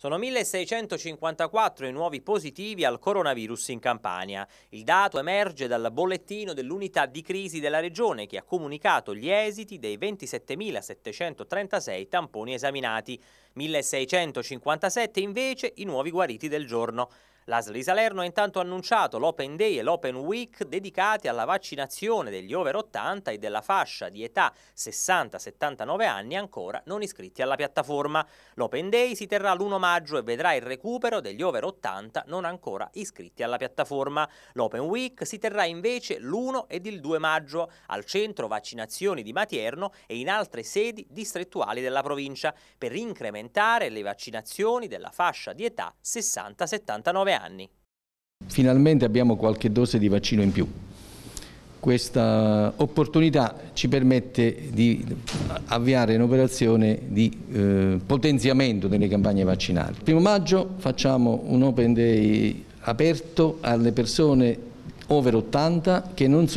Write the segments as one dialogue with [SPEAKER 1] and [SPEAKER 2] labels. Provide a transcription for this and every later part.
[SPEAKER 1] Sono 1654 i nuovi positivi al coronavirus in Campania. Il dato emerge dal bollettino dell'unità di crisi della regione che ha comunicato gli esiti dei 27.736 tamponi esaminati. 1657 invece i nuovi guariti del giorno. L'Asli Salerno ha intanto annunciato l'Open Day e l'Open Week dedicati alla vaccinazione degli over 80 e della fascia di età 60-79 anni ancora non iscritti alla piattaforma. L'Open Day si terrà l'1 maggio e vedrà il recupero degli over 80 non ancora iscritti alla piattaforma. L'Open Week si terrà invece l'1 ed il 2 maggio al centro vaccinazioni di Matierno e in altre sedi distrettuali della provincia per incrementare le vaccinazioni della fascia di età 60-79 anni anni.
[SPEAKER 2] Finalmente abbiamo qualche dose di vaccino in più. Questa opportunità ci permette di avviare un'operazione di eh, potenziamento delle campagne vaccinali. Il primo maggio facciamo un open day aperto alle persone over 80 che non,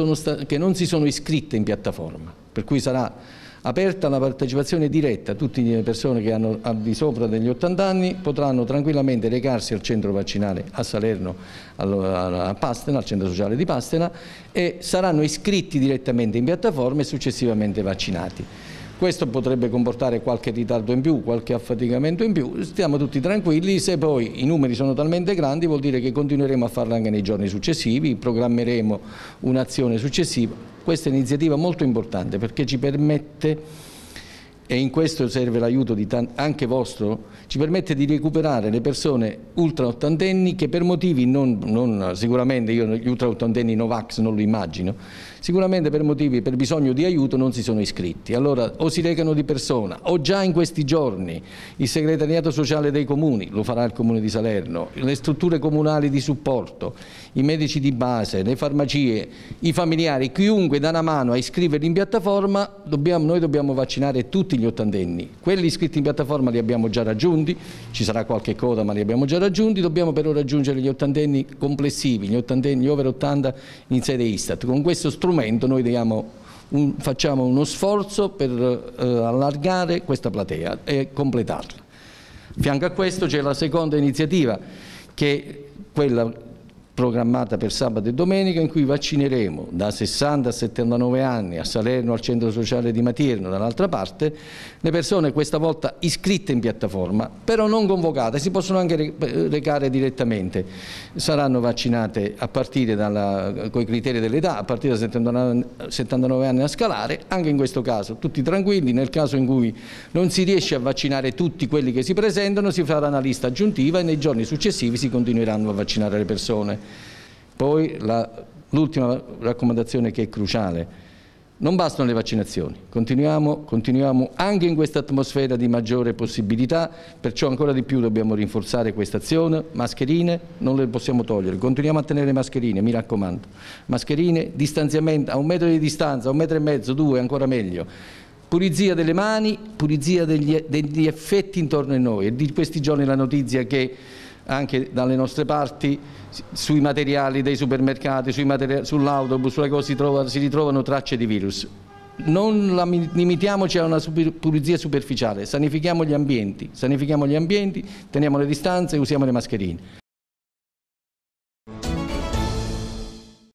[SPEAKER 2] che non si sono iscritte in piattaforma, per cui sarà aperta la partecipazione diretta, tutte le persone che hanno al di sopra degli 80 anni potranno tranquillamente recarsi al centro vaccinale a Salerno, a Pastena, al centro sociale di Pastena e saranno iscritti direttamente in piattaforma e successivamente vaccinati. Questo potrebbe comportare qualche ritardo in più, qualche affaticamento in più, stiamo tutti tranquilli, se poi i numeri sono talmente grandi vuol dire che continueremo a farlo anche nei giorni successivi, programmeremo un'azione successiva. Questa è un'iniziativa molto importante perché ci permette e in questo serve l'aiuto anche vostro, ci permette di recuperare le persone ultra ottantenni che per motivi non, non sicuramente io gli ultra ottantenni Novax non lo immagino, sicuramente per motivi, per bisogno di aiuto non si sono iscritti. Allora o si recano di persona o già in questi giorni il segretariato sociale dei comuni, lo farà il comune di Salerno, le strutture comunali di supporto, i medici di base, le farmacie, i familiari, chiunque dà una mano a iscriverli in piattaforma, dobbiamo, noi dobbiamo vaccinare tutti gli ottantenni. Quelli iscritti in piattaforma li abbiamo già raggiunti, ci sarà qualche coda ma li abbiamo già raggiunti, dobbiamo però raggiungere gli ottantenni complessivi, gli, ottantenni, over 80 in sede Istat. Con questo strumento strumento noi diamo un, facciamo uno sforzo per eh, allargare questa platea e completarla. Fianco a questo c'è la seconda iniziativa che è quella programmata per sabato e domenica in cui vaccineremo da 60 a 79 anni a Salerno al centro sociale di Matierno dall'altra parte le persone questa volta iscritte in piattaforma però non convocate si possono anche eh, recare direttamente saranno vaccinate a partire dalla, i criteri dell'età a partire da 79, 79 anni a scalare anche in questo caso tutti tranquilli nel caso in cui non si riesce a vaccinare tutti quelli che si presentano si farà una lista aggiuntiva e nei giorni successivi si continueranno a vaccinare le persone poi l'ultima raccomandazione che è cruciale, non bastano le vaccinazioni, continuiamo, continuiamo anche in questa atmosfera di maggiore possibilità, perciò ancora di più dobbiamo rinforzare questa azione, mascherine non le possiamo togliere, continuiamo a tenere mascherine, mi raccomando, mascherine, distanziamento a un metro di distanza, a un metro e mezzo, due, ancora meglio, pulizia delle mani, pulizia degli, degli effetti intorno a noi e di questi giorni la notizia che anche dalle nostre parti sui materiali dei supermercati, sull'autobus, sulle cose si, trova, si ritrovano tracce di virus. Non limitiamoci a una super, pulizia superficiale, sanifichiamo gli ambienti, sanifichiamo gli ambienti, teniamo le distanze e usiamo le mascherine.